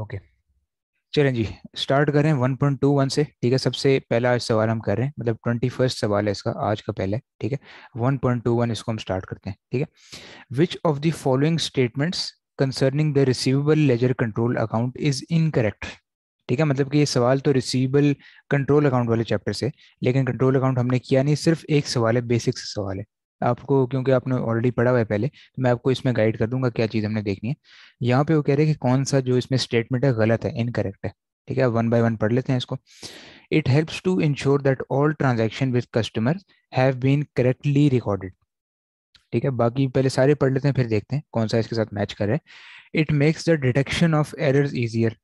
Okay चलें जी start करें one से ठीक है सबसे पहला आज सवाल हम कर रहे हैं मतलब ट्वेंटी फर्स्ट सवाल है इसका आज का पहला है ठीक है वन इसको हम स्टार्ट करते हैं ठीक है which of the following statements concerning the receivable ledger control account is incorrect ठीक है मतलब कि ये सवाल तो रिसीवेबल कंट्रोल अकाउंट वाले चैप्टर से लेकिन कंट्रोल अकाउंट हमने किया नहीं सिर्फ एक सवाल है बेसिक सवाल है आपको क्योंकि आपने ऑलरेडी पढ़ा हुआ है पहले तो मैं आपको इसमें गाइड कर दूंगा क्या चीज़ हमने देखनी है यहाँ पे वो कह रहे हैं कि कौन सा जो इसमें स्टेटमेंट है गलत है इनकरेक्ट है ठीक है वन बाय वन पढ़ लेते हैं इसको it helps to ensure that all transaction with customer have been correctly recorded ठीक है बाकी पहले सारे पढ़ लेते हैं फिर देखते हैं कौन सा इसके साथ मैच कर रहा है it makes the detection of error easier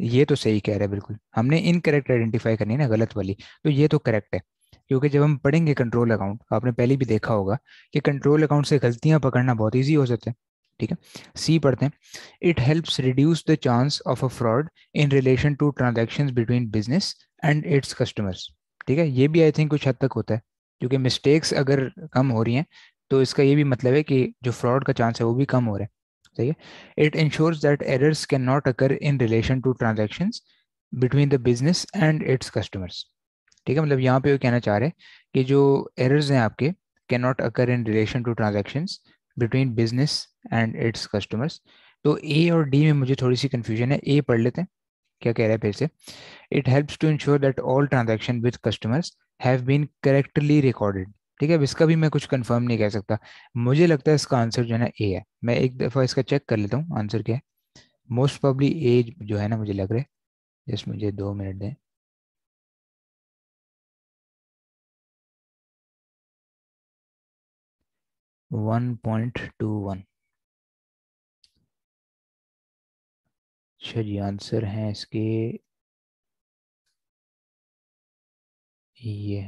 ये तो सही कह रहा है बिल्कुल हमने इनकरेक्ट आइडेंटिफाई करनी है ना गलत वाली तो ये तो करेक्ट है क्योंकि जब हम पढ़ेंगे कंट्रोल अकाउंट आपने पहले भी देखा होगा कि कंट्रोल अकाउंट से गलतियां पकड़ना बहुत ईजी हो जाता है ठीक है सी पढ़ते हैं it helps reduce the chance of a fraud in relation to transaction between business and its customers ठीक है ये भी आई थिंक कुछ हद तक होता है क्योंकि मिस्टेक्स अगर कम हो रही हैं तो इसका ये भी मतलब है कि जो फ्रॉड का चांस है वो भी कम हो रहा है सही है it ensures that errors can not occur in relation to transaction between the business and its customers ठीक है मतलब यहाँ पे वो कहना चाह रहे हैं कि जो एरर्स हैं आपके can not occur in relation to transaction between business and its customers तो ए और डी में मुझे थोड़ी सी कन्फ्यूजन है ए पढ़ लेते हैं क्या कह रहा है फिर से it helps to ensure that all transaction with customers have been correctly recorded ठीक है अब इसका भी मैं कुछ कंफर्म नहीं कह सकता मुझे लगता है इसका आंसर जो है ना ए है मैं एक दफ़ा इसका चेक कर लेता हूँ आंसर क्या है मोस्ट प्रॉब्ली ए जो है ना मुझे लग रहा है जस्ट मुझे दो मिनट दें अच्छा जी आंसर हैं इसके ये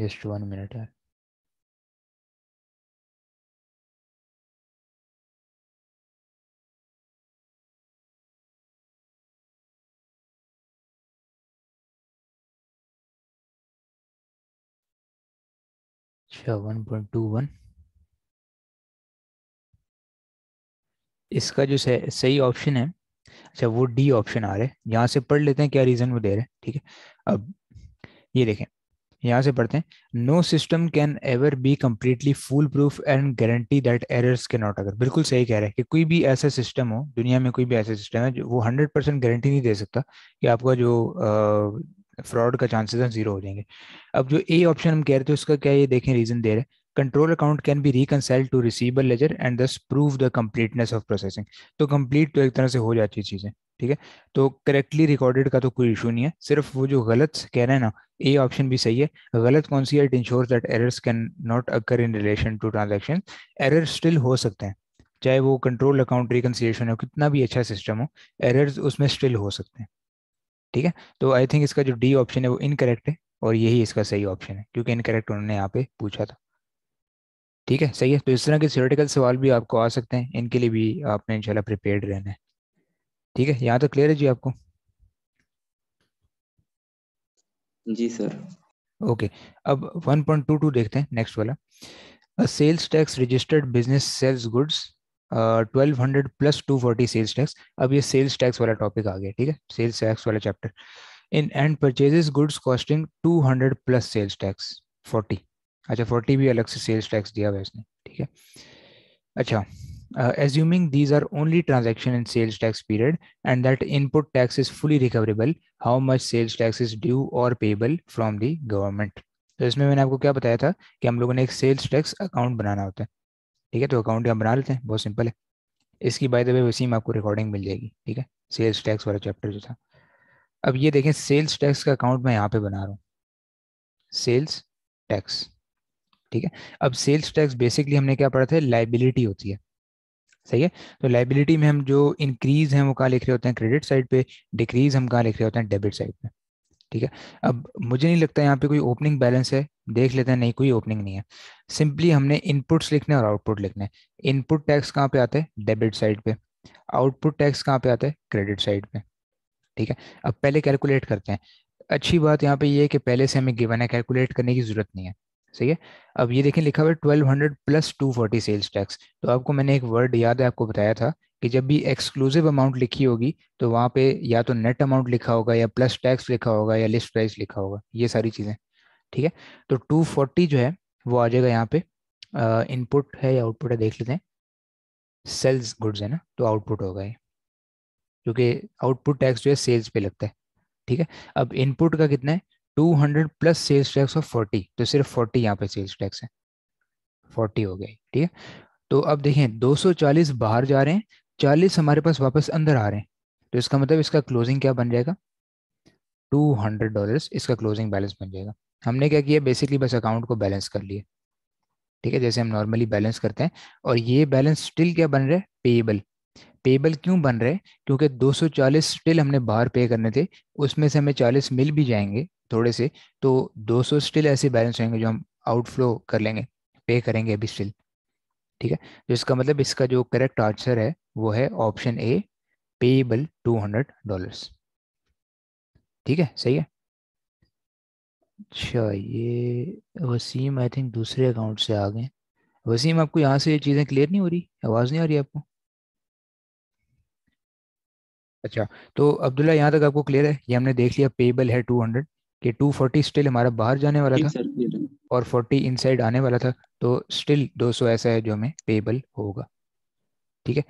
जस्ट वन मिनट है अच्छा वन पॉइंट टू वन इसका जो सही ऑप्शन है अच्छा वो डी ऑप्शन आ रहा है यहाँ से पढ़ लेते हैं क्या रीज़न वो दे रहे हैं ठीक है अब ये देखें यहाँ से पढ़ते हैं no system can ever be completely foolproof and guarantee that errors can not occur बिल्कुल सही कह रहे हैं कि कोई भी ऐसा सिस्टम हो दुनिया में कोई भी ऐसा सिस्टम है जो वो हंड्रेड परसेंट गारंटी नहीं दे सकता कि आपका जो फ्रॉड का चांसेस हैं जीरो हो जाएंगे अब जो ए ऑप्शन हम कह रहे थे उसका क्या ये देखें रीजन दे रहे हैं control account can be reconcile to receive a ledger and thus prove the completeness of processing तो कम्प्लीट तो एक तरह से हो जाती है चीज़ें ठीक है तो करेक्टली रिकॉर्डेड का तो कोई इशू नहीं है सिर्फ वो जो गलत कह रहे हैं ना ए ऑप्शन भी सही है गलत कौन सी है it ensure that errors can not occur in relation to transaction error still हो सकते हैं चाहे वो कंट्रोल अकाउंट रिकनसिएशन हो कितना भी अच्छा सिस्टम हो एरर्स उसमें स्टिल हो सकते हैं ठीक है तो आई थिंक इसका जो डी ऑप्शन है वो इनकरेक्ट है और यही इसका सही ऑप्शन है क्योंकि इनकरेक्ट उन्होंने यहाँ पे पूछा था ठीक है सही है तो इस तरह के थियोरेटिकल सवाल भी आपको आ सकते हैं इनके लिए भी आपने इनशाला प्रिपेयर रहना है ठीक है यहाँ तो क्लियर है जी आपको जी सर ओके अब 1.22 देखते हैं नेक्स्ट वाला sales tax registered business sales goods twelve hundred plus two forty sales tax अब ये सेल्स टैक्स वाला टॉपिक आ गया ठीक है सेल्स टैक्स वाला chapter in and purchases goods costing two hundred plus sales tax forty अच्छा फोर्टी भी अलग से सेल्स टैक्स दिया हुआ इसने ठीक है अच्छा uh, assuming these are only transaction and sales tax period and that input tax is fully recoverable how much sales tax is due or payable from the government तो इसमें मैंने आपको क्या बताया था कि हम लोगों ने एक सेल्स टैक्स अकाउंट बनाना होता है ठीक है तो अकाउंट हम बना लेते हैं बहुत सिंपल है इसकी बाय द वे वसीम आपको रिकॉर्डिंग मिल जाएगी ठीक है सेल्स टैक्स वाला चैप्टर जो था अब ये देखें सेल्स टैक्स का अकाउंट मैं यहाँ पे बना रहा हूँ सेल्स टैक्स ठीक है अब सेल्स टैक्स बेसिकली हमने क्या पढ़ा था लाइबिलिटी होती है सही है तो लाइबिलिटी में हम जो इंक्रीज हैं वो कहाँ लिख रहे होते हैं क्रेडिट साइड पे डिक्रीज हम कहाँ लिख रहे होते हैं डेबिट साइड पे ठीक है अब मुझे नहीं लगता यहाँ पे कोई ओपनिंग बैलेंस है देख लेते हैं नहीं कोई ओपनिंग नहीं है सिंपली हमने इनपुट्स लिखने और आउटपुट लिखने इनपुट टैक्स कहाँ पे आते हैं डेबिट साइड पे आउटपुट टैक्स कहाँ पे आते हैं क्रेडिट साइड पे ठीक है अब पहले कैलकुलेट करते हैं अच्छी बात यहाँ पे ये यह है कि पहले से हमें गिवन है कैलकुलेट करने की जरूरत नहीं है सही है अब ये देखें लिखा हुआ है twelve hundred plus two forty sales tax तो आपको मैंने एक वर्ड याद है आपको बताया था कि जब भी एक्सक्लूसिव अमाउंट लिखी होगी तो वहां पे या तो नेट अमाउंट लिखा होगा या प्लस टैक्स लिखा होगा या लिस्ट प्राइस लिखा होगा ये सारी चीज़ें ठीक है तो टू फोर्टी जो है वो आ जाएगा यहाँ पे इनपुट है या आउटपुट है देख लेते हैं सेल्स गुड्स है ना तो आउटपुट होगा ये क्योंकि आउटपुट टैक्स जो है सेल्स पे लगता है ठीक है अब इनपुट का कितना है two hundred plus sales tax of forty तो सिर्फ फोर्टी यहाँ पे सेल्स टैक्स है फोर्टी हो गई ठीक है तो अब देखें दो सौ चालीस बाहर जा रहे हैं चालीस हमारे पास वापस अंदर आ रहे हैं तो इसका मतलब इसका क्लोजिंग क्या बन जाएगा टू हंड्रेड डॉलर इसका क्लोजिंग बैलेंस बन जाएगा हमने क्या किया बेसिकली बस अकाउंट को बैलेंस कर लिए ठीक है जैसे हम नॉर्मली बैलेंस करते हैं और ये बैलेंस स्टिल क्या बन रहा है पेएबल पेएबल क्यों बन रहे क्योंकि 240 स्टिल हमने बाहर पे करने थे उसमें से हमें 40 मिल भी जाएंगे थोड़े से तो 200 स्टिल ऐसे बैलेंस होंगे जो हम आउटफ्लो कर लेंगे पे करेंगे अभी स्टिल ठीक है तो इसका मतलब इसका जो करेक्ट आंसर है वो है option A payable two hundred dollars ठीक है सही है अच्छा ये वसीम आई थिंक दूसरे अकाउंट से आ गए वसीम आपको यहाँ से ये चीज़ें क्लियर नहीं हो रही आवाज़ नहीं आ रही आपको अच्छा तो अब्दुल्ला यहाँ तक आपको क्लियर है ये हमने देख लिया पेबल है टू हंड्रेड कि 240 स्टिल हमारा बाहर जाने वाला था और 40 इनसाइड आने वाला था तो स्टिल 200 ऐसा है जो हमें पेबल होगा ठीक है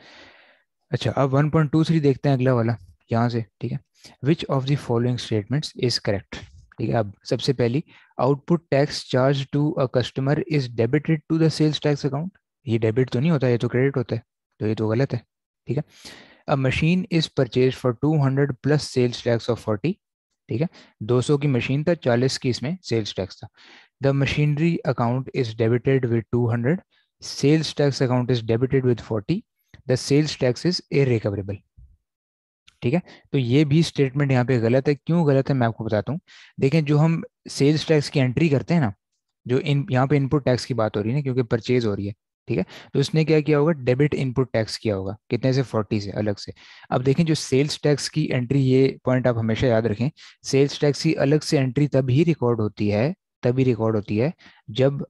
अच्छा अब 1.23 देखते हैं अगला वाला यहाँ से ठीक है which of the following statements is correct ठीक है अब सबसे पहली output tax charge to a customer is debited to the sales tax account ये डेबिट तो नहीं होता ये तो क्रेडिट होता है तो ये तो गलत है ठीक है a machine is purchase for 200 plus sales tax of forty ठीक है 200 की मशीन था 40 की इसमें सेल्स टैक्स था the machinery account is debited with 200 sales tax account is debited with 40 the sales tax is irrecoverable ठीक है तो ये भी स्टेटमेंट यहाँ पे गलत है क्यों गलत है मैं आपको बताता हूँ देखें जो हम सेल्स टैक्स की एंट्री करते हैं ना जो इन यहाँ पे इनपुट टैक्स की बात हो रही है ना क्योंकि परचेज हो रही है ठीक है तो उसने क्या किया होगा डेबिट इनपुट टैक्स किया होगा कितने से फोर्टी से अलग से अब देखें जो सेल्स टैक्स की एंट्री ये पॉइंट आप हमेशा याद रखें सेल्स टैक्स की अलग से एंट्री तब ही रिकॉर्ड होती है तभी रिकॉर्ड होती है जब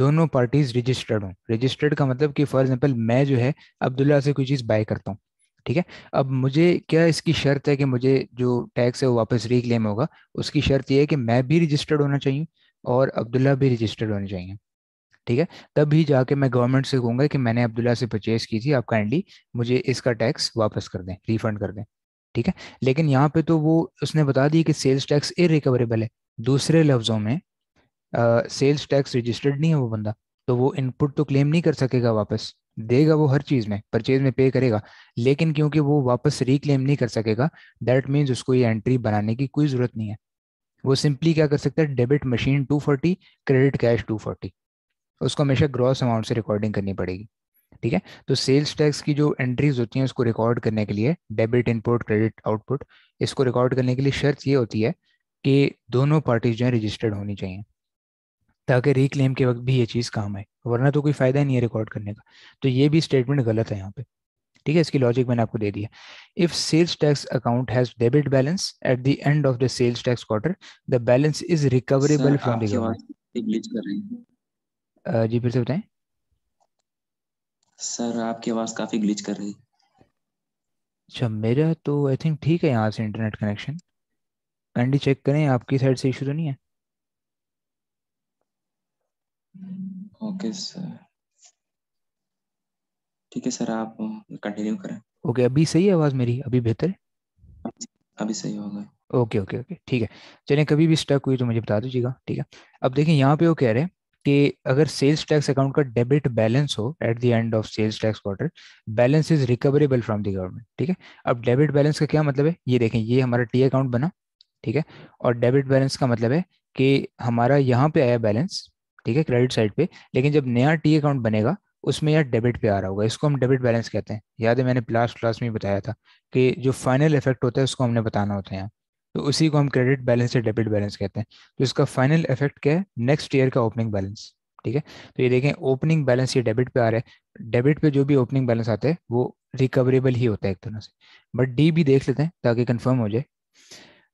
दोनों पार्टीज रजिस्टर्ड हों रजिस्टर्ड का मतलब कि फॉर एग्जाम्पल मैं जो है अब्दुल्ला से कोई चीज़ बाय करता हूँ ठीक है अब मुझे क्या इसकी शर्त है कि मुझे जो टैक्स है वो वापस रिक्लेम होगा उसकी शर्त यह है कि मैं भी रजिस्टर्ड होना चाहिए और अब्दुल्ला भी रजिस्टर्ड होने चाहिए ठीक है तब भी जाके मैं गवर्नमेंट से कहूंगा कि मैंने अब्दुल्ला से परचेज की थी आप काइंडली मुझे इसका टैक्स वापस कर दें रिफंड कर दें ठीक है लेकिन यहाँ पे तो वो उसने बता दी कि सेल्स टैक्स इरिकवरेबल है दूसरे लफ्ज़ों में सेल्स टैक्स रजिस्टर्ड नहीं है वो बंदा तो वो इनपुट तो क्लेम नहीं कर सकेगा वापस देगा वो हर चीज़ में परचेज में पे करेगा लेकिन क्योंकि वो वापस रिक्लेम नहीं कर सकेगा दैट मीन्स उसको ये एंट्री बनाने की कोई ज़रूरत नहीं है वो सिंपली क्या कर सकता है डेबिट मशीन 240 क्रेडिट कैश 240 उसको हमेशा ग्रॉस अमाउंट से रिकॉर्डिंग करनी पड़ेगी ठीक है तो सेल्स टैक्स की जो एंट्रीज होती हैं उसको रिकॉर्ड करने के लिए डेबिट इनपुट क्रेडिट आउटपुट इसको रिकॉर्ड करने के लिए शर्त ये होती है कि दोनों पार्टीज जो है रजिस्टर्ड होनी चाहिए ताकि रिक्लेम के वक्त भी ये चीज़ काम आए वरना तो कोई फ़ायदा नहीं है रिकॉर्ड करने का तो ये भी स्टेटमेंट गलत है यहाँ पे ठीक है इसकी लॉजिक मैंने आपको दे दिया if sales tax account has debit balance at the end of the sales tax quarter the balance is recoverable from the government जी फिर से बताएं सर आपकी आवाज़ काफ़ी ग्लिच कर रही अच्छा मेरा तो आई थिंक ठीक है यहाँ से इंटरनेट कनेक्शन कैंडी चेक करें आपकी साइड से इशू तो नहीं है ओके सर ठीक है सर आप कंटिन्यू करें ओके अभी सही है आवाज़ मेरी अभी बेहतर अभी सही होगा ओके ओके ओके ठीक है चलिए कभी भी स्टक हुई तो मुझे बता दीजिएगा ठीक है अब देखिए यहाँ पे वो कह रहे हैं कि अगर सेल्स टैक्स अकाउंट का डेबिट बैलेंस हो at the end of sales tax quarter balance is recoverable from the government ठीक है अब डेबिट बैलेंस का क्या मतलब है ये देखें ये हमारा टी अकाउंट बना ठीक है और डेबिट बैलेंस का मतलब है कि हमारा यहाँ पे आया बैलेंस ठीक है क्रेडिट साइड पे लेकिन जब नया टी अकाउंट बनेगा उसमें यह डेबिट पे आ रहा होगा इसको हम डेबिट बैलेंस कहते हैं याद है मैंने लास्ट क्लास में बताया था कि जो फाइनल इफेक्ट होता है उसको हमने बताना होता है यहाँ तो उसी को हम क्रेडिट बैलेंस या डेबिट बैलेंस कहते हैं तो इसका फाइनल इफेक्ट क्या है नेक्स्ट ईयर का ओपनिंग बैलेंस ठीक है तो ये देखें ओपनिंग बैलेंस ये डेबिट पे आ रहा है डेबिट पे जो भी ओपनिंग बैलेंस आते हैं वो रिकवरेबल ही होता है एक तरह से बट डी भी देख लेते हैं ताकि कन्फर्म हो जाए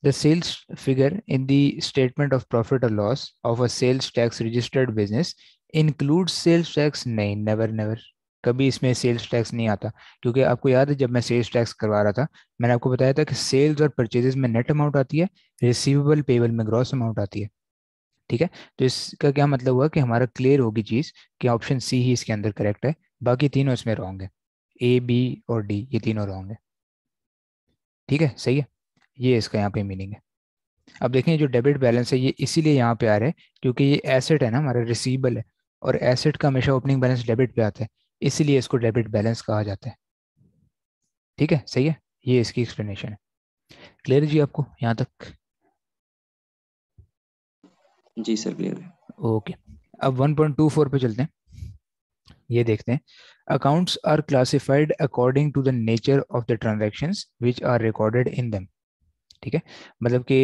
the sales figure in the statement of profit और loss of a sales tax registered business include sales tax नहीं नेवर नेवर कभी इसमें सेल्स टैक्स नहीं आता क्योंकि आपको याद है जब मैं सेल्स टैक्स करवा रहा था मैंने आपको बताया था कि सेल्स और परचेजेस में नेट अमाउंट आती है रिसीवेबल पेबल में ग्रॉस अमाउंट आती है ठीक है तो इसका क्या मतलब हुआ कि हमारा क्लियर होगी चीज़ कि ऑप्शन सी ही इसके अंदर करेक्ट है बाकी तीनों इसमें रॉन्ग है ए बी और डी ये तीनों रॉन्ग है ठीक है सही है ये इसका यहाँ पे मीनिंग है अब देखें जो डेबिट बैलेंस है ये इसीलिए यहाँ पे आ रहा है क्योंकि ये एसेट है ना हमारा रिसीवेबल है और एसेट का हमेशा ओपनिंग बैलेंस डेबिट पे आता है इसीलिए इसको डेबिट बैलेंस कहा जाता है ठीक है सही है ये इसकी एक्सप्लेनेशन है क्लियर जी आपको यहाँ तक जी सर क्लियर ओके अब 1.24 पे चलते हैं ये देखते हैं accounts are classified according to the nature of the transaction which are recorded in them ठीक है मतलब कि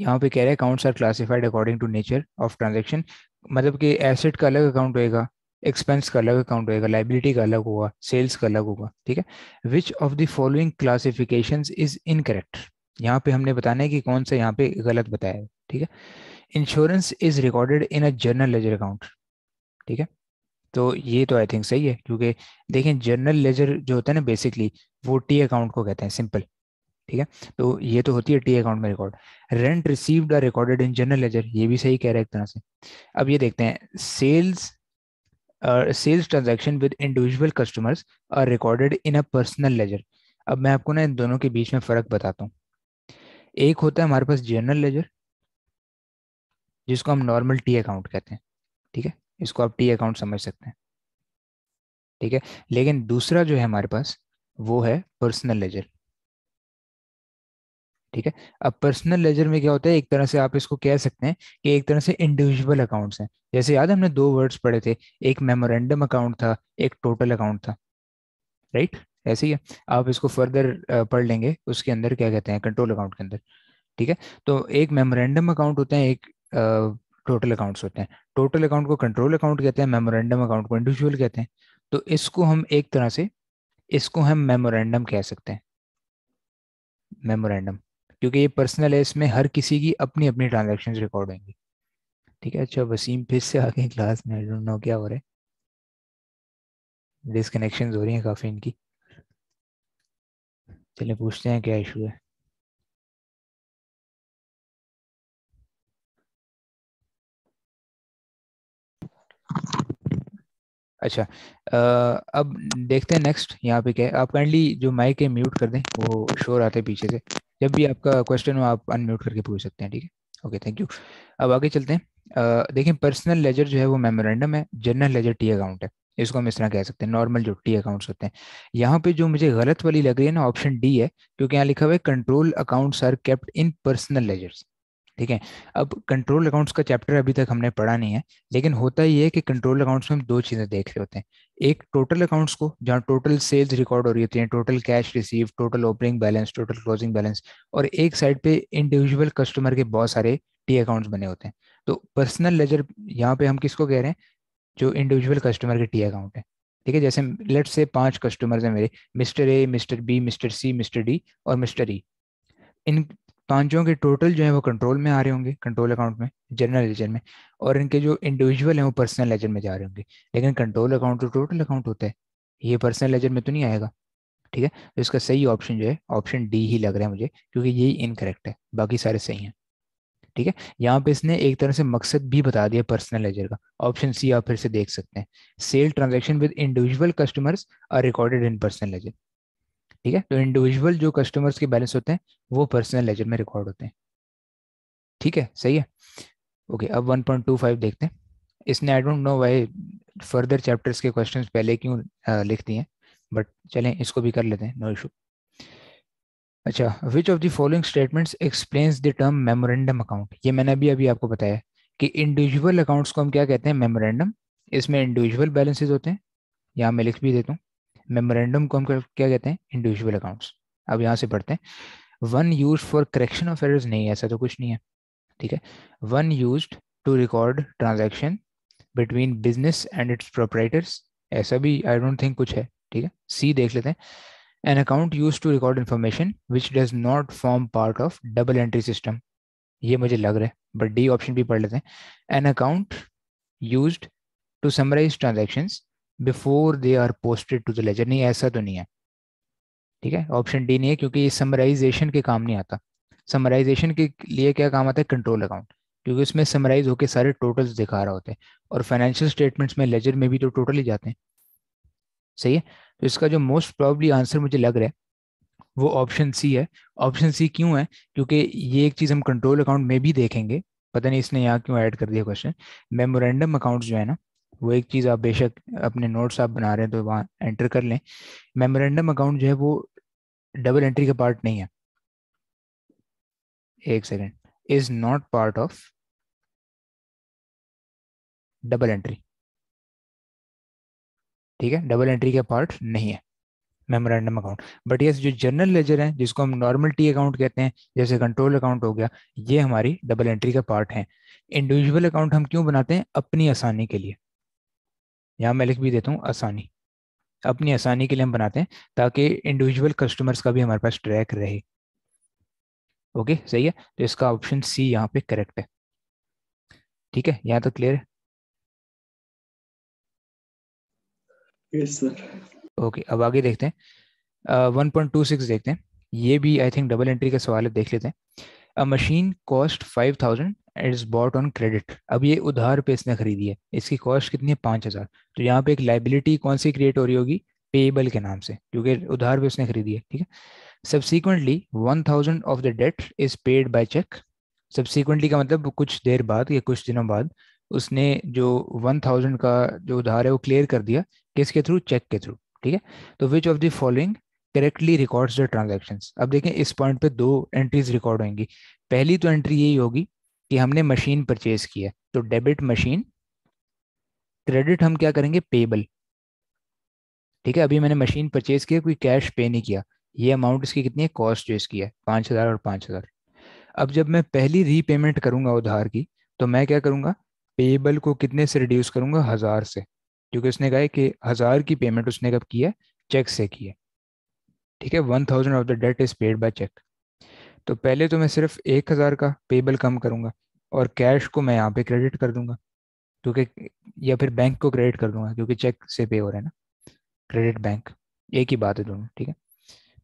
यहाँ पे कह रहे हैं accounts are classified according to nature of transaction मतलब कि एसेट का अलग अकाउंट होएगा एक्सपेंस का अलग अकाउंट होगा लाइबिलिटी का अलग होगा सेल्स का अलग होगा ठीक है which of the following classification is incorrect यहाँ पे हमने बताना है कि कौन सा यहाँ पे गलत बताया है ठीक है insurance is recorded in a journal ledger account ठीक है तो ये तो आई थिंक सही है क्योंकि देखें जर्नल लेजर जो होता है ना बेसिकली वो टी अकाउंट को कहते हैं सिंपल ठीक है तो ये तो होती है टी अकाउंट में record rent received are recorded in general ledger ये भी सही कह रहा है एक तरह से अब ये देखते हैं sales uh, sales transaction with individual customers are recorded in a personal ledger अब मैं आपको ना इन दोनों के बीच में फर्क बताता हूँ एक होता है हमारे पास जर्नल लेजर जिसको हम नॉर्मल टी अकाउंट कहते हैं ठीक है इसको आप टी अकाउंट समझ सकते हैं ठीक है लेकिन दूसरा जो है हमारे पास वो है पर्सनल लेजर ठीक है अब पर्सनल लेजर में क्या होता है एक तरह से आप इसको कह सकते हैं कि एक तरह से इंडिविजुअल अकाउंट्स हैं जैसे याद हमने दो वर्ड्स पढ़े थे एक मेमोरेंडम अकाउंट था एक टोटल अकाउंट था राइट ऐसे ही है आप इसको फर्दर पढ़ लेंगे उसके अंदर क्या कहते हैं कंट्रोल अकाउंट के अंदर ठीक है तो एक मेमोरेंडम अकाउंट होते हैं एक टोटल अकाउंट्स होते हैं टोटल अकाउंट को कंट्रोल अकाउंट कहते हैं मेमोरेंडम अकाउंट को इंडिविजुअल कहते हैं तो इसको हम एक तरह से इसको हम मेमोरेंडम कह सकते हैं मेमोरेंडम क्योंकि ये पर्सनल है इसमें हर किसी की अपनी अपनी ट्रांजेक्शन रिकॉर्ड होंगी ठीक है अच्छा वसीम फिर से आ गए क्लास में आई डों क्या हो रहा है डिसकनेक्शन हो रही हैं काफ़ी इनकी चले पूछते हैं क्या इशू है अच्छा आ, अब देखते हैं नेक्स्ट यहाँ पे क्या है आप काइंडली जो माइक है म्यूट कर दें वो शोर आते पीछे से जब भी आपका क्वेश्चन हो आप अनम्यूट करके पूछ सकते हैं ठीक है ओके थैंक यू अब आगे चलते हैं देखिए पर्सनल लेजर जो है वो मेमोरेंडम है जनरल लेजर टी अकाउंट है इसको हम इस तरह कह सकते हैं नॉर्मल जो टी अकाउंट्स होते हैं यहाँ पे जो मुझे गलत वाली लग रही है ना ऑप्शन डी है क्योंकि यहाँ लिखा हुआ है control accounts are kept in personal ledgers ठीक है अब कंट्रोल अकाउंट्स का चैप्टर अभी तक हमने पढ़ा नहीं है लेकिन होता ये है कि कंट्रोल अकाउंट्स में हम दो चीज़ें देख रहे होते हैं एक टोटल अकाउंट्स को जहाँ टोटल सेल्स रिकॉर्ड हो रही होती है total cash receive total opening balance total closing balance और एक साइड पे इंडिविजुअल कस्टमर के बहुत सारे टी अकाउंट्स बने होते हैं तो पर्सनल लेजर यहाँ पे हम किसको कह रहे हैं जो इंडिविजुअल कस्टमर के टी अकाउंट है ठीक है जैसे लेट से पांच कस्टमर्स हैं मेरे Mister A Mister B Mister C Mister D और मिस्टर ई e। इन पांचों के टोटल जो है वो कंट्रोल में आ रहे होंगे कंट्रोल अकाउंट में जनरल लेजर में और इनके जो इंडिविजुअल हैं वो पर्सनल लेजर में जा रहे होंगे लेकिन कंट्रोल अकाउंट तो टोटल अकाउंट होता है ये पर्सनल लेजर में तो नहीं आएगा ठीक है तो इसका सही ऑप्शन जो है ऑप्शन डी ही लग रहा है मुझे क्योंकि यही इनकरेक्ट है बाकी सारे सही हैं ठीक है यहाँ पे इसने एक तरह से मकसद भी बता दिया पर्सनल लेजर का ऑप्शन सी आप फिर से देख सकते हैं sale transaction with individual customers are recorded in personal ledger ठीक है तो इंडिविजुअल जो कस्टमर्स के बैलेंस होते हैं वो पर्सनल लेजर में रिकॉर्ड होते हैं ठीक है सही है ओके पॉइंट अब 1.25 देखते हैं इसने I don't know why further chapters के क्वेश्चन पहले क्यों लिख दिए हैं बट चलें इसको भी कर लेते हैं नो इशू अच्छा which of the following statements explains the term memorandum account ये मैंने अभी अभी आपको बताया कि इंडिविजुअल अकाउंट्स को हम क्या कहते हैं मेमोरेंडम इसमें इंडिविजुअल बैलेंसेज होते हैं यहाँ मैं लिख भी देता हूँ मेमोरेंडम को हम क्या कहते हैं इंडिविजुअल अकाउंट्स अब यहाँ से पढ़ते हैं one use for correction of errors नहीं ऐसा तो कुछ नहीं है ठीक है one use to record transaction between business and its proprietors ऐसा भी आई डोंट थिंक कुछ है ठीक है सी देख लेते हैं an account use to record information which does not form part of double entry system ये मुझे लग रहा है बट डी ऑप्शन भी पढ़ लेते हैं an account use to summarise transaction before they are posted to the ledger नहीं ऐसा तो नहीं है ठीक है ऑप्शन डी नहीं है क्योंकि ये समराइजेशन के काम नहीं आता समराइजेशन के लिए क्या काम आता है कंट्रोल अकाउंट क्योंकि उसमें समराइज होकर सारे टोटल्स दिखा रहा होते हैं और फाइनेंशियल स्टेटमेंट्स में लेजर में भी तो टोटल ही जाते हैं सही है तो इसका जो मोस्ट प्रॉब्ली आंसर मुझे लग रहा है वो ऑप्शन सी है ऑप्शन सी क्यों है क्योंकि ये एक चीज़ हम कंट्रोल अकाउंट में भी देखेंगे पता नहीं इसने यहाँ क्यों ऐड कर दिया क्वेश्चन मेमोरेंडम अकाउंट जो है ना वो एक चीज़ आप बेशक अपने नोट्स आप बना रहे हैं तो वहां एंटर कर लें मेमोरेंडम अकाउंट जो है वो डबल एंट्री का पार्ट नहीं है एक second is not part of double entry ठीक है डबल एंट्री का पार्ट नहीं है मेमोरेंडम अकाउंट बट ये जो जनरल लेजर है जिसको हम नॉर्मल टी अकाउंट कहते हैं जैसे कंट्रोल अकाउंट हो गया ये हमारी डबल एंट्री का पार्ट है इंडिविजुअल अकाउंट हम क्यों बनाते हैं अपनी आसानी के लिए यहाँ मैं लिख भी देता हूँ आसानी अपनी आसानी के लिए हम बनाते हैं ताकि इंडिविजुअल कस्टमर्स का भी हमारे पास ट्रैक रहे ओके सही है तो इसका ऑप्शन सी यहाँ पे करेक्ट है ठीक है यहाँ तो क्लियर है yes, ओके अब आगे देखते हैं वन पॉइंट टू सिक्स देखते हैं ये भी आई थिंक डबल एंट्री का सवाल है देख लेते हैं a machine cost five thousand and is bought on credit अब ये उधार पे इसने खरीदी है इसकी कॉस्ट कितनी है पांच हज़ार तो यहाँ पे एक लाइबिलिटी कौन सी क्रिएट हो रही होगी पेएबल के नाम से क्योंकि उधार पे उसने खरीदी है ठीक है subsequently one thousand of the debt is paid by cheque subsequently का मतलब कुछ देर बाद या कुछ दिनों बाद उसने जो वन थाउजेंड का जो उधार है वो क्लियर कर दिया किसके थ्रू चेक के थ्रू ठीक है तो which of the following correctly records the transaction अब देखें इस पॉइंट पे दो एंट्रीज रिकॉर्ड होंगी पहली तो एंट्री यही होगी कि हमने मशीन परचेज की है तो डेबिट मशीन क्रेडिट हम क्या करेंगे पेबल ठीक है अभी मैंने मशीन परचेज किया कोई कैश पे नहीं किया ये अमाउंट इसकी कितनी है कॉस्ट जो इसकी है पाँच हज़ार और पाँच हज़ार अब जब मैं पहली रीपेमेंट करूंगा उधार की तो मैं क्या करूंगा पेबल को कितने से रिड्यूस करूंगा हज़ार से क्योंकि उसने कहा कि हज़ार की पेमेंट उसने कब की है चेक से की है ठीक है one thousand of the debt is paid by cheque तो पहले तो मैं सिर्फ एक हज़ार का पेबल कम करूँगा और कैश को मैं यहाँ पे क्रेडिट कर दूँगा क्योंकि या फिर बैंक को क्रेडिट कर दूँगा क्योंकि चेक से पे हो रहा है ना क्रेडिट बैंक एक ही बात है दोनों ठीक है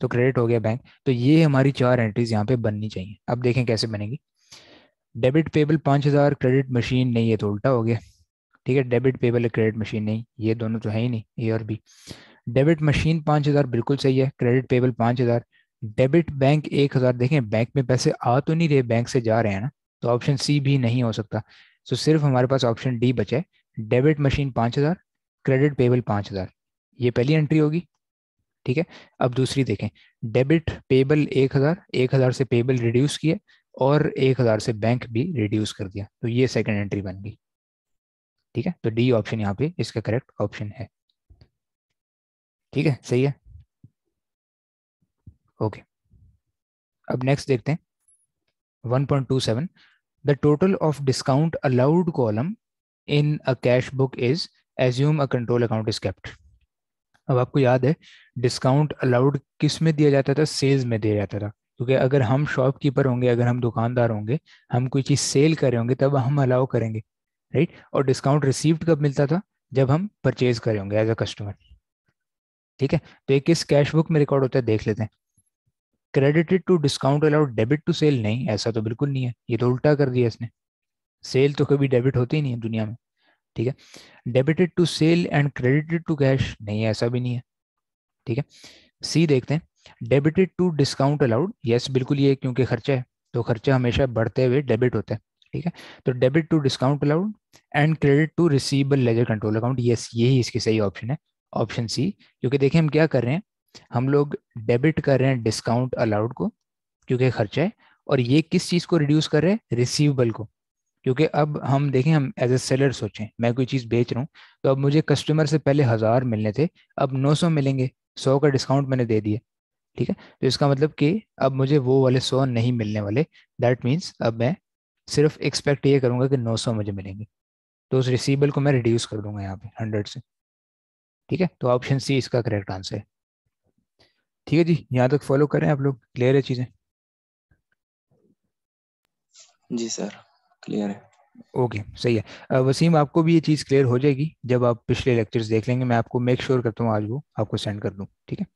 तो क्रेडिट हो गया बैंक तो ये हमारी चार एंट्रीज यहाँ पे बननी चाहिए अब देखें कैसे बनेगी डेबिट पेबल पाँच हज़ार क्रेडिट मशीन नहीं है तो उल्टा हो गया ठीक है डेबिट पेबल क्रेडिट मशीन नहीं ये दोनों तो है ही नहीं ए और बी डेबिट मशीन पाँच हज़ार बिल्कुल सही है क्रेडिट पेबल पाँच हज़ार डेबिट बैंक एक हजार देखें बैंक में पैसे आ तो नहीं रहे बैंक से जा रहे हैं ना तो ऑप्शन सी भी नहीं हो सकता सो सिर्फ हमारे पास ऑप्शन डी बचे डेबिट मशीन पाँच हज़ार क्रेडिट पेबल पाँच हज़ार ये पहली एंट्री होगी ठीक है अब दूसरी देखें डेबिट पेबल एक हज़ार एक हज़ार से पेबल रिड्यूस किया और एक हज़ार से बैंक भी रिड्यूस कर दिया तो ये सेकेंड एंट्री बन गई ठीक है तो डी ऑप्शन यहाँ पे इसका करेक्ट ऑप्शन है ठीक है सही है ओके अब नेक्स्ट देखते हैं 1.27 the total of discount allowed column in a cash book is assume a control account is kept अब आपको याद है डिस्काउंट अलाउड किस में दिया जाता था सेल्स में दिया जाता था क्योंकि अगर हम शॉपकीपर होंगे अगर हम दुकानदार होंगे हम कोई चीज़ सेल कर रहे होंगे तब हम अलाउ करेंगे राइट और डिस्काउंट रिसीव्ड कब मिलता था जब हम परचेज करें होंगे एज अ कस्टमर ठीक है तो ये किस कैश बुक में रिकॉर्ड होता है देख लेते हैं credited to discount allowed debit to sale नहीं ऐसा तो बिल्कुल नहीं है ये तो उल्टा कर दिया इसने सेल तो कभी डेबिट होती ही नहीं है दुनिया में ठीक है debited to sale and credited to cash नहीं ऐसा भी नहीं है ठीक है सी देखते हैं debited to discount allowed yes बिल्कुल ये क्योंकि खर्चा है तो खर्चा हमेशा बढ़ते हुए डेबिट होता है ठीक है तो debit to discount allowed and credit to receivable ledger control account yes यही इसकी सही ऑप्शन है ऑप्शन सी क्योंकि देखिए हम क्या कर रहे हैं हम लोग डेबिट कर रहे हैं डिस्काउंट अलाउड को क्योंकि खर्चा है और ये किस चीज़ को रिड्यूस कर रहे हैं रिसीवेबल को क्योंकि अब हम देखें हम एज ए सेलर सोचें मैं कोई चीज़ बेच रहा हूँ तो अब मुझे कस्टमर से पहले हज़ार मिलने थे अब नौ सौ मिलेंगे सौ का डिस्काउंट मैंने दे दिया ठीक है तो इसका मतलब कि अब मुझे वो वाले सौ नहीं मिलने वाले दैट मीन्स अब मैं सिर्फ एक्सपेक्ट ये करूंगा कि नौ सौ मुझे मिलेंगे तो उस रिसीवेबल को मैं रिड्यूस कर दूंगा यहाँ पे हंड्रेड से ठीक है तो ऑप्शन सी इसका करेक्ट आंसर है ठीक है जी यहाँ तक फॉलो करें आप लोग क्लियर है चीजें जी सर क्लियर है ओके okay, सही है वसीम आपको भी ये चीज़ क्लियर हो जाएगी जब आप पिछले लेक्चर्स देख लेंगे मैं आपको मेक श्योर sure करता हूँ आज वो आपको सेंड कर दूँ ठीक है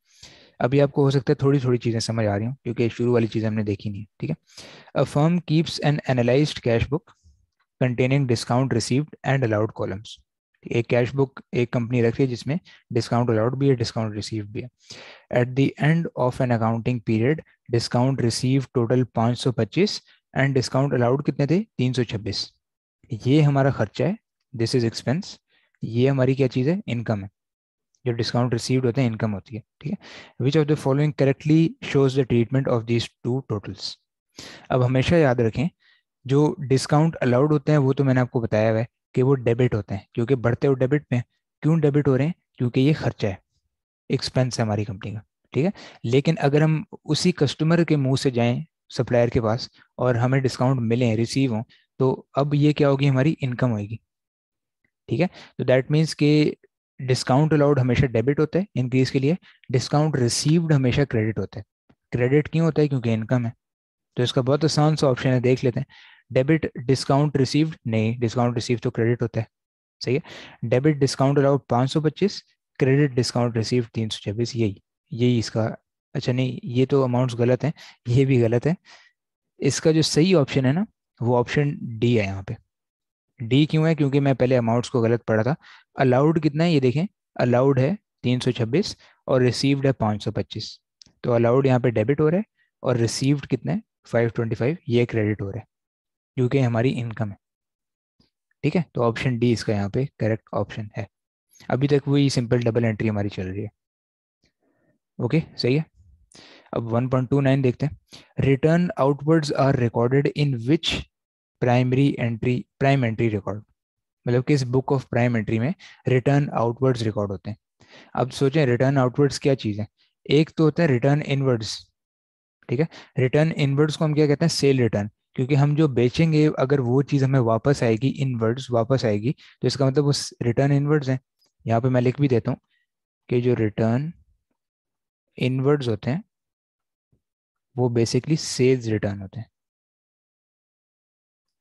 अभी आपको हो सकता है थोड़ी थोड़ी चीज़ें समझ आ रही हूँ क्योंकि शुरू वाली चीज़ें हमने देखी नहीं है ठीक है a firm keeps an analyse cash book containing discount received and allowed columns एक कैश बुक एक कंपनी रखती है जिसमें डिस्काउंट अलाउड भी है डिस्काउंट रिसीव भी है at the end of an accounting period discount receive total 525 and discount allowed कितने थे 326 ये हमारा खर्चा है दिस इज एक्सपेंस ये हमारी क्या चीज़ है इनकम है जो डिस्काउंट रिसीव होते हैं इनकम होती है ठीक है which of the following correctly shows the treatment of these two totals अब हमेशा याद रखें जो डिस्काउंट अलाउड होते हैं वो तो मैंने आपको बताया हुआ है कि वो डेबिट होते हैं क्योंकि बढ़ते हुए डेबिट में क्यों डेबिट हो रहे हैं क्योंकि ये खर्चा है एक्सपेंस है हमारी कंपनी का ठीक है लेकिन अगर हम उसी कस्टमर के मुंह से जाएं सप्लायर के पास और हमें डिस्काउंट मिले रिसीव हों तो अब ये क्या होगी हमारी इनकम होगी ठीक है तो दैट मीन्स के डिस्काउंट अलाउड हमेशा डेबिट होता है इंक्रीज के लिए डिस्काउंट रिसीव्ड हमेशा क्रेडिट होता है क्रेडिट क्यों होता है क्योंकि इनकम है तो इसका बहुत आसान सा ऑप्शन है देख लेते हैं डेबिट डिस्काउंट रिसीव्ड नहीं डिस्काउंट रिसीव तो क्रेडिट होता है सही है डेबिट डिस्काउंट अलाउड पाँच सौ पच्चीस क्रेडिट डिस्काउंट रिसीव तीन सौ छब्बीस यही यही इसका अच्छा नहीं ये तो अमाउंट्स गलत हैं ये भी गलत है इसका जो सही ऑप्शन है ना वो ऑप्शन डी है यहाँ पे डी क्यों है क्योंकि मैं पहले अमाउंट्स को गलत पढ़ा था अलाउड कितना है ये देखें अलाउड है तीन सौ छब्बीस और रिसीव्ड है पाँच सौ पच्चीस तो अलाउड यहाँ पे डेबिट हो रहा है और रिसीव्ड कितना है फाइव ट्वेंटी फाइव ये क्रेडिट हो रहा है जो कि हमारी इनकम है ठीक है तो ऑप्शन डी इसका यहाँ पे करेक्ट ऑप्शन है अभी तक वही सिंपल डबल एंट्री हमारी चल रही है ओके सही है अब 1.29 देखते हैं return outwards are recorded in which primary entry prime entry record मतलब किस बुक ऑफ प्राइम एंट्री में रिटर्न आउटवर्ड्स रिकॉर्ड होते हैं अब सोचें रिटर्न आउटवर्ड्स क्या चीज़ है एक तो होता है रिटर्न इनवर्ड्स ठीक है रिटर्न इनवर्ड्स को हम क्या कहते हैं सेल रिटर्न क्योंकि हम जो बेचेंगे अगर वो चीज़ हमें वापस आएगी इनवर्ड्स वापस आएगी तो इसका मतलब वो रिटर्न इनवर्ड्स हैं यहाँ पे मैं लिख भी देता हूँ कि जो रिटर्न इनवर्ड्स होते हैं वो बेसिकली सेल्स रिटर्न होते हैं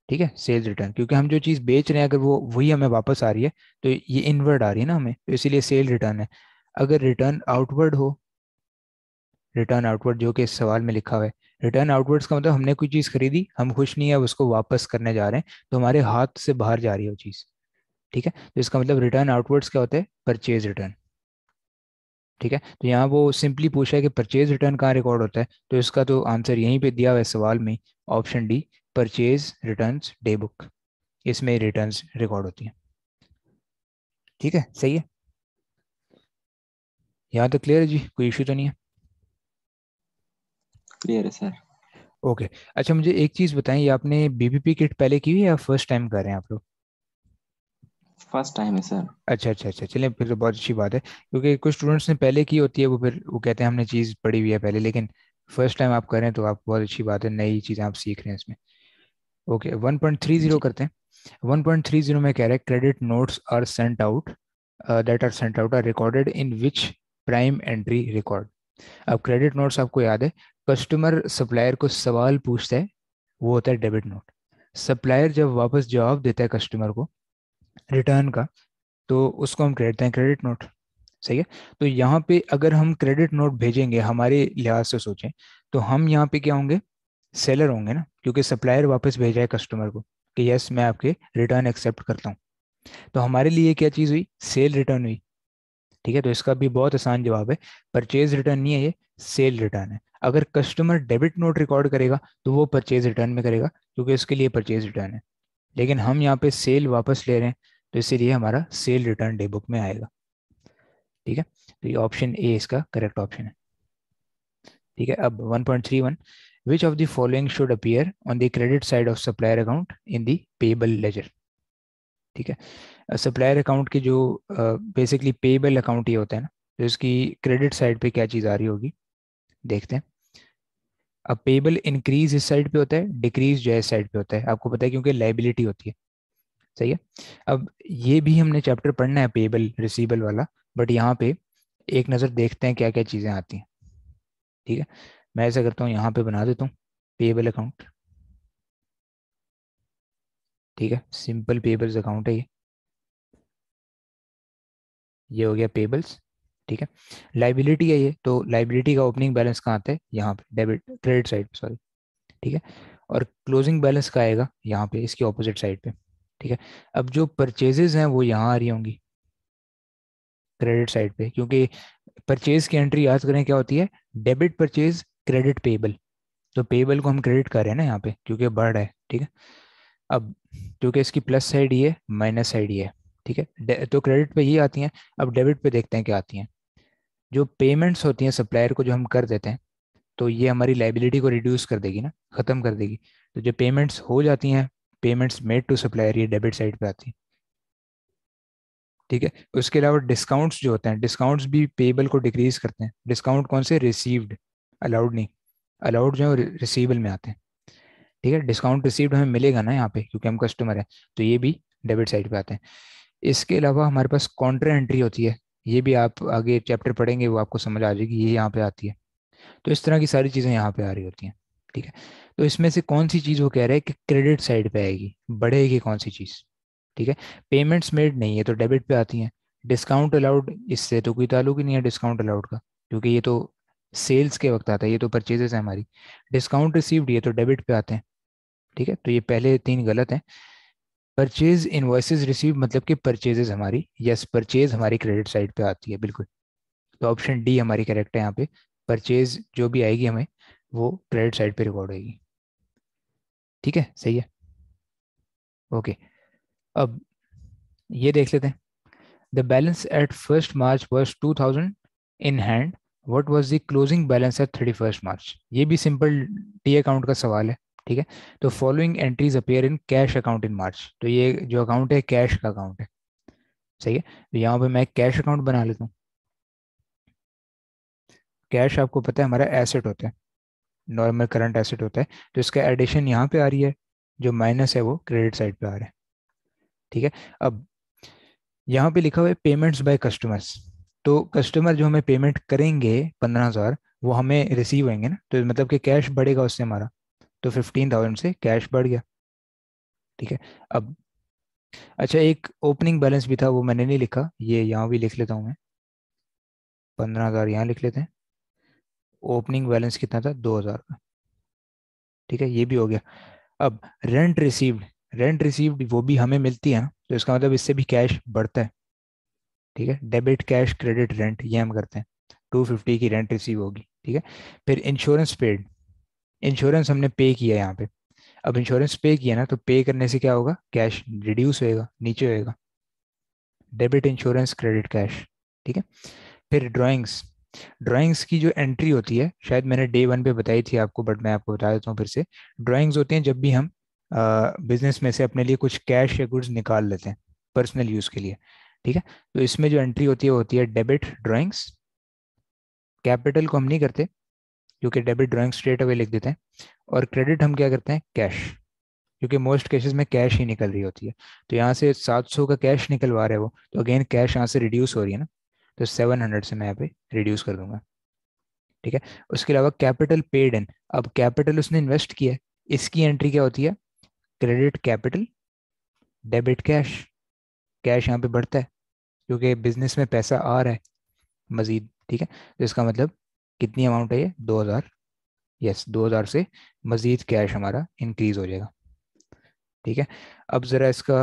ठीक है सेल्स रिटर्न क्योंकि हम जो चीज़ बेच रहे हैं अगर वो वही हमें वापस आ रही है तो ये इनवर्ड आ रही है ना हमें तो इसीलिए सेल रिटर्न है अगर रिटर्न आउटवर्ड हो रिटर्न आउटवर्ड जो कि इस सवाल में लिखा हुआ है रिटर्न आउटवर्ड्स का मतलब हमने कोई चीज़ खरीदी हम खुश नहीं है उसको वापस करने जा रहे हैं तो हमारे हाथ से बाहर जा रही है वो चीज़ ठीक है तो इसका मतलब रिटर्न आउटवर्ड्स क्या होता है परचेज रिटर्न ठीक है तो यहाँ वो सिंपली पूछा है कि परचेज रिटर्न कहाँ रिकॉर्ड होता है तो इसका तो आंसर यहीं पे दिया हुआ है सवाल में option D purchase return day book इसमें रिटर्न रिकॉर्ड होती है ठीक है सही है यहाँ तो क्लियर है जी कोई इशू तो नहीं है क्लियर है सर ओके okay. अच्छा मुझे एक चीज बताएं ये आपने बीबीपी किट पहले की हुई या फर्स्ट टाइम कर रहे हैं आप लोग फर्स्ट टाइम है सर अच्छा अच्छा अच्छा चलिए फिर तो बहुत अच्छी बात है क्योंकि कुछ स्टूडेंट्स ने पहले की होती है वो फिर वो कहते हैं हमने चीज़ पढ़ी हुई है पहले लेकिन फर्स्ट टाइम आप करें तो आप बहुत अच्छी बात है नई चीज़ें आप सीख रहे हैं इसमें okay one point three zero करते हैं वन पॉइंट थ्री जीरो में कह रहे हैं credit notes are sent out that are sent out are recorded in which prime entry record अब क्रेडिट नोट्स आपको याद है कस्टमर सप्लायर को सवाल पूछता है वो होता है डेबिट नोट सप्लायर जब वापस जवाब देता है कस्टमर को रिटर्न का तो उसको हम कहते हैं क्रेडिट नोट सही है तो यहाँ पे अगर हम क्रेडिट नोट भेजेंगे हमारे लिहाज से सोचें तो हम यहाँ पे क्या होंगे सेलर होंगे ना क्योंकि सप्लायर वापस भेजा है कस्टमर को कि यस मैं आपके रिटर्न एक्सेप्ट करता हूँ तो हमारे लिए क्या चीज़ हुई सेल रिटर्न हुई ठीक है तो इसका भी बहुत आसान जवाब है परचेज रिटर्न नहीं है ये सेल रिटर्न है अगर कस्टमर डेबिट नोट रिकॉर्ड करेगा तो वो परचेज रिटर्न में करेगा क्योंकि उसके लिए परचेज रिटर्न है लेकिन हम यहाँ पे सेल वापस ले रहे हैं तो इसीलिए हमारा सेल रिटर्न डे बुक में आएगा ठीक है तो ये ऑप्शन ए इसका करेक्ट ऑप्शन है ठीक है अब 1.31 which of the following should appear on the credit side of supplier account in the payable ledger ठीक है सप्लायर अकाउंट के जो बेसिकली पेबल अकाउंट ही होता है ना उसकी तो इसकी क्रेडिट साइड पे क्या चीज़ आ रही होगी देखते हैं अब पेबल इंक्रीज इस साइड पे होता है डिक्रीज जो है इस साइड पे होता है आपको पता है क्योंकि लाइबिलिटी होती है सही है अब ये भी हमने चैप्टर पढ़ना है पेबल रिसीबल वाला बट यहाँ पे एक नज़र देखते हैं क्या क्या चीज़ें आती हैं ठीक है मैं ऐसा करता हूँ यहाँ पे बना देता हूँ पेबल अकाउंट ठीक है सिंपल पेबल्स अकाउंट है ये ये हो गया पेबल्स ठीक है लाइबिलिटी है ये तो लाइबिलिटी का ओपनिंग बैलेंस कहाँ आता है यहाँ पे डेबिट क्रेडिट साइड सॉरी ठीक है और क्लोजिंग बैलेंस का आएगा यहाँ पे इसके ऑपोजिट साइड पे ठीक है अब जो परचेजेज हैं वो यहाँ आ रही होंगी क्रेडिट साइड पे क्योंकि परचेज की एंट्री याद करें क्या होती है डेबिट परचेज क्रेडिट पेबल तो पेबल को हम क्रेडिट कर रहे हैं ना यहाँ पे क्योंकि बढ़ है ठीक है अब क्योंकि इसकी प्लस साइड ये माइनस साइड ये ठीक है तो क्रेडिट पे ही आती हैं अब डेबिट पे देखते हैं क्या आती हैं जो पेमेंट्स होती हैं सप्लायर को जो हम कर देते हैं तो ये हमारी लाइबिलिटी को रिड्यूस कर देगी ना ख़त्म कर देगी तो जो पेमेंट्स हो जाती हैं पेमेंट्स मेड टू सप्लायर ये डेबिट साइड पे आती हैं ठीक है उसके अलावा डिस्काउंट्स जो होते हैं डिस्काउंट्स भी पेबल को डिक्रीज करते हैं डिस्काउंट कौन से रिसीव्ड अलाउड नहीं अलाउड जो है रिसीवल में आते हैं ठीक है डिस्काउंट रिसीव्ड हमें मिलेगा ना यहाँ पे क्योंकि हम कस्टमर हैं तो ये भी डेबिट साइड पे आते हैं इसके अलावा हमारे पास काउंटर एंट्री होती है ये भी आप आगे चैप्टर पढ़ेंगे वो आपको समझ आ जाएगी ये यहाँ पे आती है तो इस तरह की सारी चीज़ें यहाँ पे आ रही होती हैं ठीक है तो इसमें से कौन सी चीज़ वो कह रहे हैं कि क्रेडिट साइड पे आएगी बढ़ेगी कौन सी चीज़ ठीक है पेमेंट्स मेड नहीं है तो डेबिट पे आती हैं डिस्काउंट अलाउड इससे तो कोई ताल्लुक ही नहीं है डिस्काउंट अलाउड का क्योंकि ये तो सेल्स के वक्त आता है ये तो परचेजेस है हमारी डिस्काउंट रिसीव्ड ये तो डेबिट पे आते हैं ठीक है तो ये पहले तीन गलत हैं परचेज वॉइस रिसीव मतलब कि परचेजेज हमारी यस yes, परचेज हमारी क्रेडिट साइड पे आती है बिल्कुल तो ऑप्शन डी हमारी करेक्ट है यहाँ पे परचेज जो भी आएगी हमें वो क्रेडिट साइड पे रिकॉर्ड होगी ठीक है सही है ओके okay. अब ये देख लेते हैं the balance at first March वर्ष two thousand in hand what was the closing balance at thirty first March ये भी सिंपल डी अकाउंट का सवाल है ठीक है तो following entries appear in cash account in March तो ये जो अकाउंट है कैश का अकाउंट है सही है तो यहाँ पे मैं कैश अकाउंट बना लेता हूँ कैश आपको पता है हमारा एसेट होता है नॉर्मल करंट एसेट होता है तो इसका एडिशन यहाँ पे आ रही है जो माइनस है वो क्रेडिट साइड पे आ रहा है ठीक है अब यहाँ पे लिखा हुआ है पेमेंट्स बाय कस्टमर्स तो कस्टमर जो हमें पेमेंट करेंगे पंद्रह हज़ार वो हमें रिसीव होंगे ना तो मतलब कि कैश बढ़ेगा उससे हमारा तो फिफ्टीन थाउजेंड से कैश बढ़ गया ठीक है अब अच्छा एक ओपनिंग बैलेंस भी था वो मैंने नहीं लिखा ये यहाँ भी लिख लेता हूँ मैं पंद्रह हज़ार यहाँ लिख लेते हैं ओपनिंग बैलेंस कितना था दो हज़ार का ठीक है ये भी हो गया अब रेंट रिसीव्ड रेंट रिसीव्ड वो भी हमें मिलती है ना तो इसका मतलब इससे भी कैश बढ़ता है ठीक है डेबिट कैश क्रेडिट रेंट ये हम करते हैं टू फिफ्टी की रेंट रिसीव होगी ठीक है फिर इंश्योरेंस पेड इंश्योरेंस हमने पे किया यहाँ पे अब इंश्योरेंस पे किया ना तो पे करने से क्या होगा कैश रिड्यूस होएगा नीचे होएगा डेबिट इंश्योरेंस क्रेडिट कैश ठीक है फिर ड्राइंग्स ड्राइंग्स की जो एंट्री होती है शायद मैंने डे वन पे बताई थी आपको बट मैं आपको बता देता हूँ फिर से ड्राइंग्स होती हैं जब भी हम बिजनेस में से अपने लिए कुछ कैश या गुड्स निकाल लेते हैं पर्सनल यूज के लिए ठीक है तो इसमें जो एंट्री होती है होती है डेबिट ड्राइंग्स कैपिटल को हम नहीं करते क्योंकि डेबिट ड्राइंग स्ट्रेट अवे लिख देते हैं और क्रेडिट हम क्या करते हैं कैश क्योंकि मोस्ट केसेस में कैश ही निकल रही होती है तो यहाँ से 700 का कैश निकलवा रहे वो तो अगेन कैश यहाँ से रिड्यूस हो रही है ना तो 700 से मैं यहाँ पे रिड्यूस कर दूंगा ठीक है उसके अलावा कैपिटल पेड इन अब कैपिटल उसने इन्वेस्ट किया है इसकी एंट्री क्या होती है credit capital debit cash cash यहाँ पे बढ़ता है क्योंकि बिजनेस में पैसा आ रहा है मजीद ठीक है तो इसका मतलब कितनी अमाउंट है ये दो हज़ार यस दो हज़ार से मज़ीद कैश हमारा इंक्रीज़ हो जाएगा ठीक है अब ज़रा इसका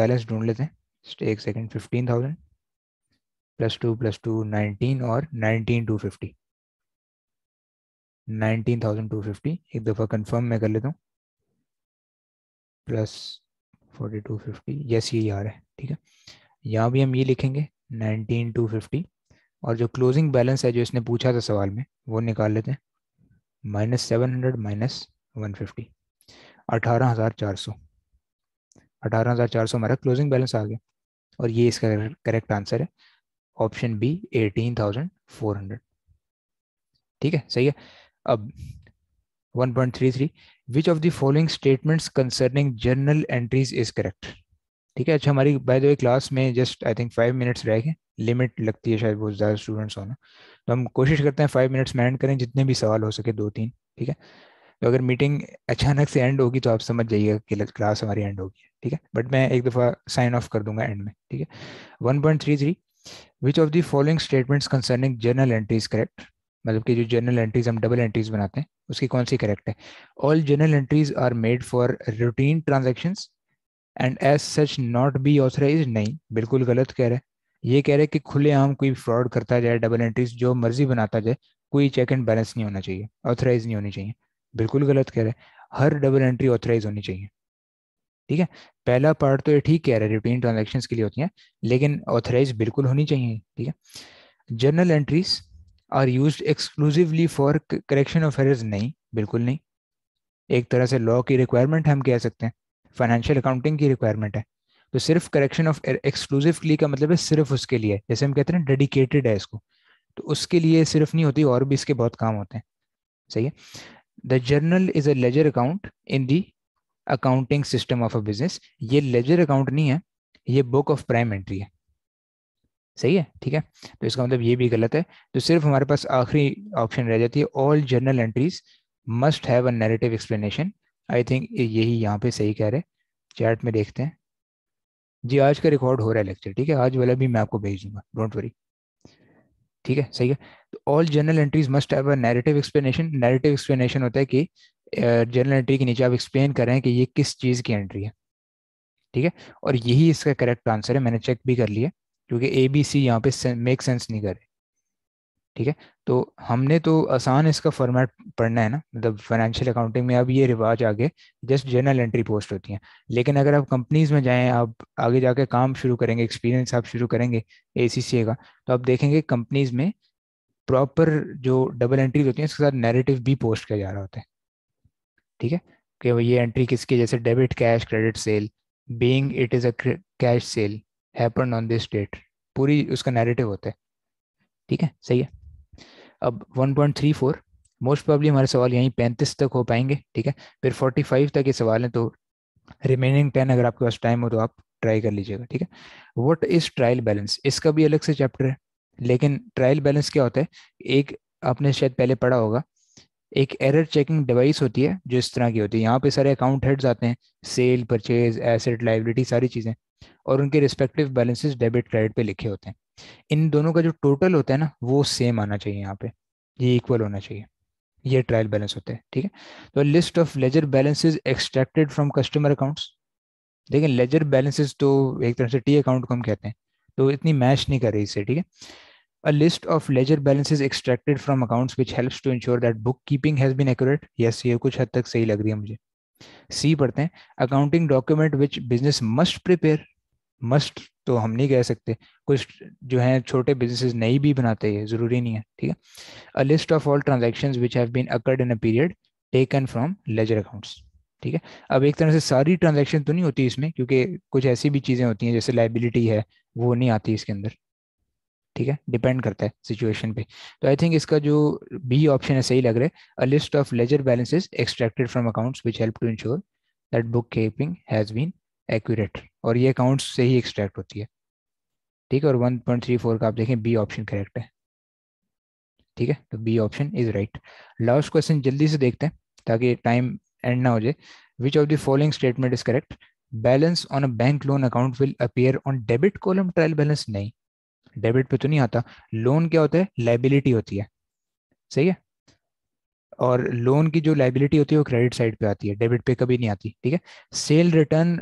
बैलेंस ढूंढ लेते हैं एक second fifteen thousand plus two plus two nineteen और nineteen two fifty nineteen thousand two fifty एक दफ़ा कंफर्म मैं कर लेता हूँ plus forty two fifty yes ये आ रहा है ठीक है यहाँ भी हम ये लिखेंगे नाइनटीन टू फिफ्टी और जो क्लोजिंग बैलेंस है जो इसने पूछा था सवाल में वो निकाल लेते हैं minus seven hundred minus one fifty अठारह हज़ार चार सौ अठारह हज़ार चार सौ हमारा क्लोजिंग बैलेंस आ गया और ये इसका करेक्ट आंसर है option B eighteen thousand four hundred ठीक है सही है अब three which of the following statements concerning journal entries is correct ठीक है अच्छा हमारी बाय द वे क्लास में just I think five minutes रह गए लिमिट लगती है शायद बहुत ज़्यादा स्टूडेंट्स होना तो हम कोशिश करते हैं फाइव मिनट्स में एंड करें जितने भी सवाल हो सके दो तीन ठीक है तो अगर मीटिंग अचानक से एंड होगी तो आप समझ जाइएगा कि क्लास हमारी एंड होगी ठीक है बट मैं एक दफ़ा साइन ऑफ कर दूंगा एंड में ठीक है one point three three which of the following statements concerning journal entries correct मतलब कि जो जर्नल एंट्रीज हम डबल एंट्रीज बनाते हैं उसकी कौन सी करेक्ट है all journal entries are made for routine transaction and as such not be authorise नहीं बिल्कुल गलत कह रहे हैं ये कह रहे हैं कि खुलेआम कोई फ्रॉड करता जाए डबल एंट्रीज जो मर्जी बनाता जाए कोई चेक एंड बैलेंस नहीं होना चाहिए ऑथराइज नहीं होनी चाहिए बिल्कुल गलत कह रहे हैं हर डबल एंट्री ऑथराइज होनी चाहिए ठीक है पहला पार्ट तो ये ठीक कह रहे हैं रूटीन ट्रांजेक्शन के लिए होती हैं लेकिन ऑथराइज बिल्कुल होनी चाहिए ठीक है journal entries are use exclusively for correction of errors नहीं बिल्कुल नहीं एक तरह से लॉ की रिक्वायरमेंट हम कह सकते हैं फाइनेंशियल अकाउंटिंग की रिक्वायरमेंट है तो सिर्फ करेक्शन ऑफ एक्सक्लूसिवली का मतलब है सिर्फ उसके लिए जैसे हम कहते हैं डेडिकेटेड है इसको तो उसके लिए सिर्फ नहीं होती और भी इसके बहुत काम होते हैं सही है the journal is a ledger account in the accounting system of a business ये लेजर अकाउंट नहीं है ये बुक ऑफ प्राइम एंट्री है सही है ठीक है तो इसका मतलब ये भी गलत है तो सिर्फ हमारे पास आखिरी ऑप्शन रह जाती है all journal entries must have a narrative explanation I think यही यहाँ पे सही कह रहे चैट में देखते हैं जी आज का रिकॉर्ड हो रहा है लेक्चर ठीक है आज वाला भी मैं आपको भेज दूंगा डोंट वरी ठीक है सही है तो all journal entries must have a narrative explanation narrative explanation होता है कि जनरल एंट्री के नीचे आप एक्सप्लेन कर रहे हैं कि ये किस चीज़ की एंट्री है ठीक है और यही इसका करेक्ट आंसर है मैंने चेक भी कर लिया क्योंकि ए बी सी यहाँ पे मेक सेंस नहीं कर रहे ठीक है तो हमने तो आसान इसका फॉर्मेट पढ़ना है ना मतलब फाइनेंशियल अकाउंटिंग में अब ये रिवाज आगे जस्ट जर्नल एंट्री पोस्ट होती हैं लेकिन अगर आप कंपनीज में जाएं आप आगे जाके काम शुरू करेंगे एक्सपीरियंस आप शुरू करेंगे ए का तो आप देखेंगे कंपनीज में प्रॉपर जो डबल एंट्रीज होती हैं इसके साथ नेरेटिव भी पोस्ट किया जा रहा होता है ठीक है कि ये एंट्री किसके जैसे debit cash credit sale being it is a cash sale happen on this date पूरी उसका नेरेटिव होता है ठीक है सही है अब 1.34 मोस्ट प्रॉब्ली हमारे सवाल यहीं 35 तक हो पाएंगे ठीक है फिर 45 तक ये सवाल हैं तो रिमेनिंग 10 अगर आपके पास टाइम हो तो आप ट्राई कर लीजिएगा ठीक है वट इज़ ट्रायल बैलेंस इसका भी अलग से चैप्टर है लेकिन ट्रायल बैलेंस क्या होता है एक आपने शायद पहले पढ़ा होगा एक एरर चेकिंग डिवाइस होती है जो इस तरह की होती है यहाँ पे सारे अकाउंट हेड्स आते हैं सेल परचेज एसेट लाइबिलिटी सारी चीज़ें और उनके रिस्पेक्टिव बैलेंसेस डेबिट क्रेडिट पे लिखे होते हैं इन दोनों का जो टोटल होता है ना वो सेम आना चाहिए यहाँ पे ये इक्वल होना चाहिए ये ट्रायल बैलेंस होते हैं ठीक है तो list of ledger balances extracted from customer accounts लेकिन लेजर बैलेंसेज तो एक तरह से टी अकाउंट को हम कहते हैं तो इतनी मैच नहीं कर रही इसे ठीक है a list of ledger balances extracted from accounts which which to ensure that bookkeeping has been accurate yes ये कुछ हद तक सही लग रही है मुझे सी पढ़ते हैं accounting document which business must prepare must तो हम नहीं कह सकते कुछ जो है छोटे बिजनेसेस नई भी बनाते हैं ज़रूरी नहीं है ठीक है a list of all transaction which have been occurred in a period taken from ledger accounts ठीक है अब एक तरह से सारी ट्रांजेक्शन तो नहीं होती इसमें क्योंकि कुछ ऐसी भी चीज़ें होती हैं जैसे लाइबिलिटी है वो नहीं आती इसके अंदर ठीक है डिपेंड करता है सिचुएशन पे तो आई थिंक इसका जो बी ऑप्शन है सही लग रहा है a list of ledger balances extracted from accounts which help to ensure that bookkeeping has been accurate और ये अकाउंट से ही एक्सट्रैक्ट होती है ठीक है और 1.34 का आप देखें बी ऑप्शन करेक्ट है ठीक है तो B option is right last question जल्दी से देखते हैं ताकि टाइम एंड ना हो जाए which of the following statement is correct balance on a bank loan account will appear on debit column trial balance नहीं डेबिट पे तो नहीं आता लोन क्या होता है लाइबिलिटी होती है सही है और लोन की जो लाइबिलिटी होती है वो क्रेडिट साइड पे आती है डेबिट पे कभी नहीं आती ठीक है sale return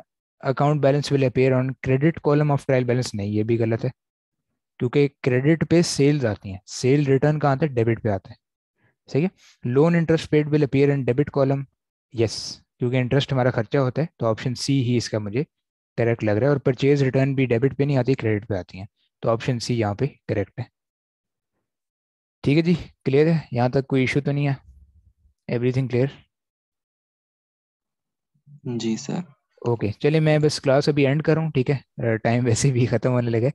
account balance will appear on credit column of trial balance नहीं ये भी गलत है क्योंकि क्रेडिट पे सेल्स आती हैं सेल रिटर्न कहाँ आते हैं डेबिट पे आते हैं ठीक है loan interest paid will appear in debit column yes क्योंकि इंटरेस्ट हमारा खर्चा होता है तो ऑप्शन सी ही इसका मुझे करेक्ट लग रहा है और परचेज रिटर्न भी डेबिट पे नहीं आती क्रेडिट पे आती हैं तो ऑप्शन सी यहाँ पे करेक्ट है ठीक है जी क्लियर है यहाँ तक कोई इशू तो नहीं है एवरीथिंग क्लियर जी सर ओके चलिए मैं बस क्लास अभी एंड कर रहा हूँ ठीक है टाइम वैसे भी ख़त्म होने लगे